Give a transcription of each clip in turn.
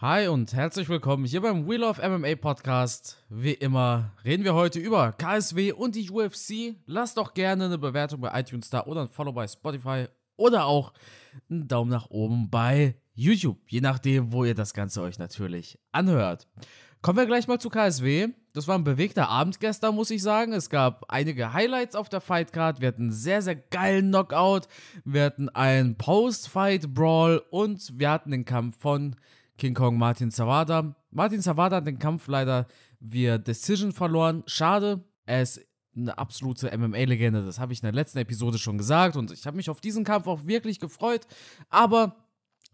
Hi und herzlich willkommen hier beim Wheel of MMA Podcast. Wie immer reden wir heute über KSW und die UFC. Lasst doch gerne eine Bewertung bei iTunes da oder ein Follow bei Spotify oder auch einen Daumen nach oben bei YouTube, je nachdem, wo ihr das Ganze euch natürlich anhört. Kommen wir gleich mal zu KSW. Das war ein bewegter Abend gestern, muss ich sagen. Es gab einige Highlights auf der Fightcard. Wir hatten einen sehr, sehr geilen Knockout. Wir hatten einen Post-Fight-Brawl und wir hatten den Kampf von King Kong Martin Zawada. Martin Zawada hat den Kampf leider via Decision verloren. Schade, er ist eine absolute MMA-Legende. Das habe ich in der letzten Episode schon gesagt und ich habe mich auf diesen Kampf auch wirklich gefreut. Aber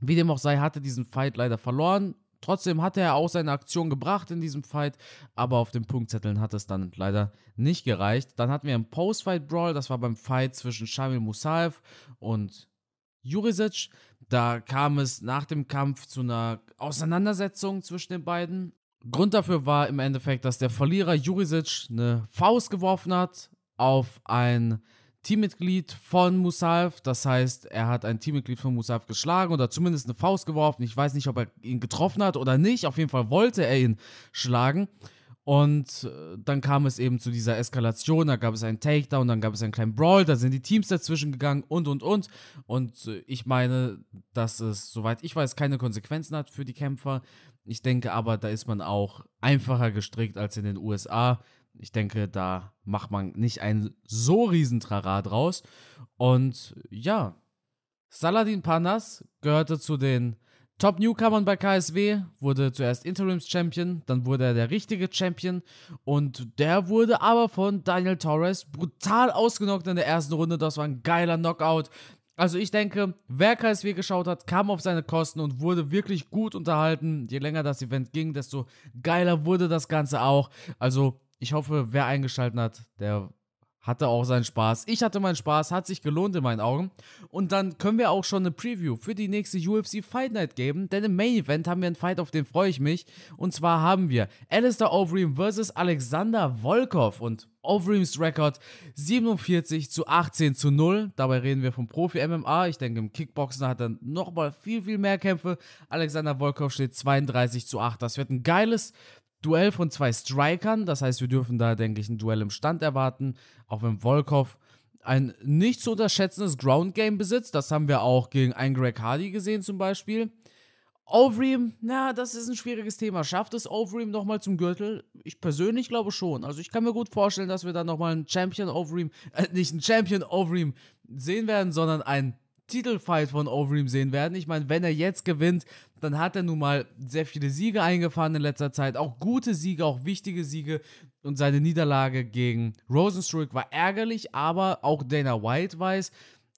wie dem auch sei, hatte diesen Fight leider verloren. Trotzdem hatte er auch seine Aktion gebracht in diesem Fight, aber auf den Punktzetteln hat es dann leider nicht gereicht. Dann hatten wir einen Post-Fight-Brawl, das war beim Fight zwischen Shamil Musaev und Jurisic. Da kam es nach dem Kampf zu einer Auseinandersetzung zwischen den beiden. Grund dafür war im Endeffekt, dass der Verlierer Jurisic eine Faust geworfen hat auf ein Teammitglied von Musaev. Das heißt, er hat ein Teammitglied von Musaev geschlagen oder zumindest eine Faust geworfen. Ich weiß nicht, ob er ihn getroffen hat oder nicht. Auf jeden Fall wollte er ihn schlagen. Und äh, dann kam es eben zu dieser Eskalation, da gab es einen Takedown, dann gab es einen kleinen Brawl, da sind die Teams dazwischen gegangen und, und, und. Und äh, ich meine, dass es, soweit ich weiß, keine Konsequenzen hat für die Kämpfer. Ich denke aber, da ist man auch einfacher gestrickt als in den USA. Ich denke, da macht man nicht ein so riesen Trara draus. Und ja, Saladin Panas gehörte zu den Top Newcomer bei KSW wurde zuerst Interims-Champion, dann wurde er der richtige Champion und der wurde aber von Daniel Torres brutal ausgenockt in der ersten Runde. Das war ein geiler Knockout. Also ich denke, wer KSW geschaut hat, kam auf seine Kosten und wurde wirklich gut unterhalten. Je länger das Event ging, desto geiler wurde das Ganze auch. Also ich hoffe, wer eingeschaltet hat, der hatte auch seinen Spaß. Ich hatte meinen Spaß, hat sich gelohnt in meinen Augen. Und dann können wir auch schon eine Preview für die nächste UFC Fight Night geben, denn im Main Event haben wir einen Fight, auf den freue ich mich. Und zwar haben wir Alistair Overeem vs. Alexander Volkov und Overeems Rekord 47 zu 18 zu 0. Dabei reden wir vom Profi-MMA. Ich denke, im Kickboxen hat er nochmal viel, viel mehr Kämpfe. Alexander Volkov steht 32 zu 8. Das wird ein geiles Duell von zwei Strikern, das heißt, wir dürfen da, denke ich, ein Duell im Stand erwarten, auch wenn Volkov ein nicht zu unterschätzendes Ground Game besitzt. Das haben wir auch gegen einen Greg Hardy gesehen zum Beispiel. Overeem, na, das ist ein schwieriges Thema. Schafft es Overeem nochmal zum Gürtel? Ich persönlich glaube schon. Also ich kann mir gut vorstellen, dass wir da nochmal einen Champion Overeem, äh, nicht einen Champion Overeem sehen werden, sondern einen Titelfight von Overeem sehen werden. Ich meine, wenn er jetzt gewinnt, dann hat er nun mal sehr viele Siege eingefahren in letzter Zeit. Auch gute Siege, auch wichtige Siege. Und seine Niederlage gegen Rosenstruck war ärgerlich, aber auch Dana White weiß,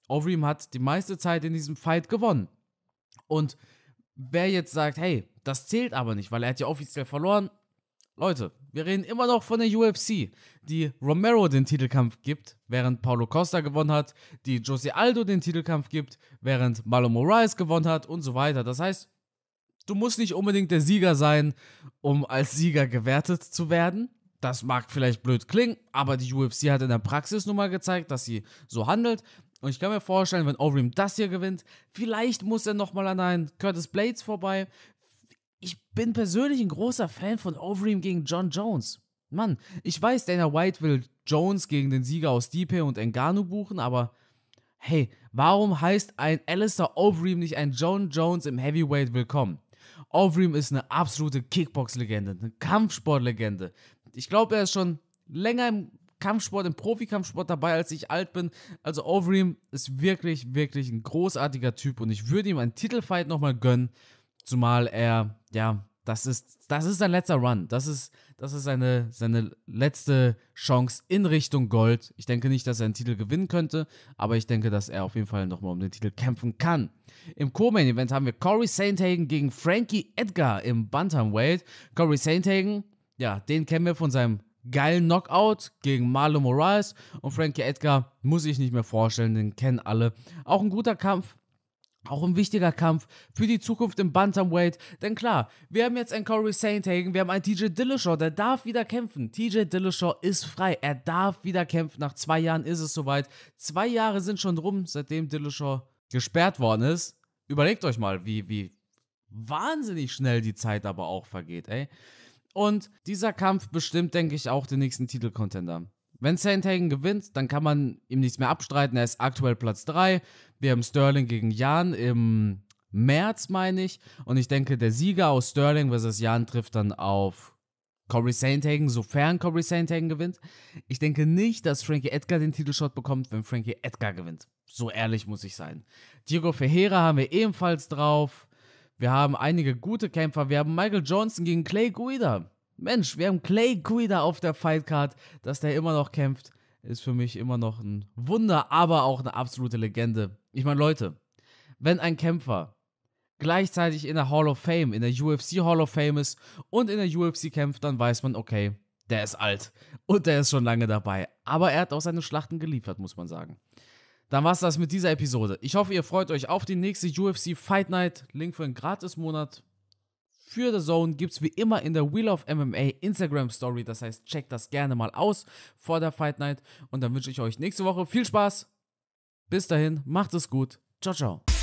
Overeem hat die meiste Zeit in diesem Fight gewonnen. Und wer jetzt sagt, hey, das zählt aber nicht, weil er hat ja offiziell verloren, Leute, wir reden immer noch von der UFC, die Romero den Titelkampf gibt, während Paulo Costa gewonnen hat, die Jose Aldo den Titelkampf gibt, während Malo Moraes gewonnen hat und so weiter. Das heißt, du musst nicht unbedingt der Sieger sein, um als Sieger gewertet zu werden. Das mag vielleicht blöd klingen, aber die UFC hat in der Praxis nun mal gezeigt, dass sie so handelt. Und ich kann mir vorstellen, wenn Overeem das hier gewinnt, vielleicht muss er nochmal an einen Curtis Blades vorbei, ich bin persönlich ein großer Fan von Overeem gegen John Jones. Mann, ich weiß, Dana White will Jones gegen den Sieger aus Stipe und Engano buchen, aber hey, warum heißt ein Alistair Overeem nicht ein John Jones im Heavyweight willkommen? Overeem ist eine absolute Kickbox-Legende, eine Kampfsport-Legende. Ich glaube, er ist schon länger im Kampfsport, im Profikampfsport dabei, als ich alt bin. Also Overeem ist wirklich, wirklich ein großartiger Typ und ich würde ihm einen Titelfight nochmal gönnen, zumal er ja, das ist, das ist sein letzter Run. Das ist, das ist seine, seine letzte Chance in Richtung Gold. Ich denke nicht, dass er einen Titel gewinnen könnte, aber ich denke, dass er auf jeden Fall nochmal um den Titel kämpfen kann. Im Co-Main-Event haben wir Corey Sainthagen gegen Frankie Edgar im Bantamweight. Corey Sainthagen, ja, den kennen wir von seinem geilen Knockout gegen Marlon Morales. und Frankie Edgar muss ich nicht mehr vorstellen, den kennen alle. Auch ein guter Kampf auch ein wichtiger Kampf für die Zukunft im Bantamweight. Denn klar, wir haben jetzt einen Corey Hagen, wir haben einen TJ Dillashaw, der darf wieder kämpfen. TJ Dillashaw ist frei, er darf wieder kämpfen. Nach zwei Jahren ist es soweit. Zwei Jahre sind schon rum, seitdem Dillashaw gesperrt worden ist. Überlegt euch mal, wie, wie wahnsinnig schnell die Zeit aber auch vergeht, ey. Und dieser Kampf bestimmt, denke ich, auch den nächsten Titelcontender. Wenn Sandhagen gewinnt, dann kann man ihm nichts mehr abstreiten. Er ist aktuell Platz 3. Wir haben Sterling gegen Jan im März, meine ich. Und ich denke, der Sieger aus Sterling versus Jan trifft dann auf Corey Sandhagen, sofern Corey Sandhagen gewinnt. Ich denke nicht, dass Frankie Edgar den Titelshot bekommt, wenn Frankie Edgar gewinnt. So ehrlich muss ich sein. Diego Ferreira haben wir ebenfalls drauf. Wir haben einige gute Kämpfer. Wir haben Michael Johnson gegen Clay Guida. Mensch, wir haben Clay Guida auf der Fightcard, dass der immer noch kämpft, ist für mich immer noch ein Wunder, aber auch eine absolute Legende. Ich meine, Leute, wenn ein Kämpfer gleichzeitig in der Hall of Fame, in der UFC Hall of Fame ist und in der UFC kämpft, dann weiß man, okay, der ist alt und der ist schon lange dabei. Aber er hat auch seine Schlachten geliefert, muss man sagen. Dann war es das mit dieser Episode. Ich hoffe, ihr freut euch auf die nächste UFC Fight Night. Link für einen Gratis-Monat für The Zone gibt es wie immer in der Wheel of MMA Instagram Story. Das heißt, checkt das gerne mal aus vor der Fight Night. Und dann wünsche ich euch nächste Woche viel Spaß. Bis dahin, macht es gut. Ciao, ciao.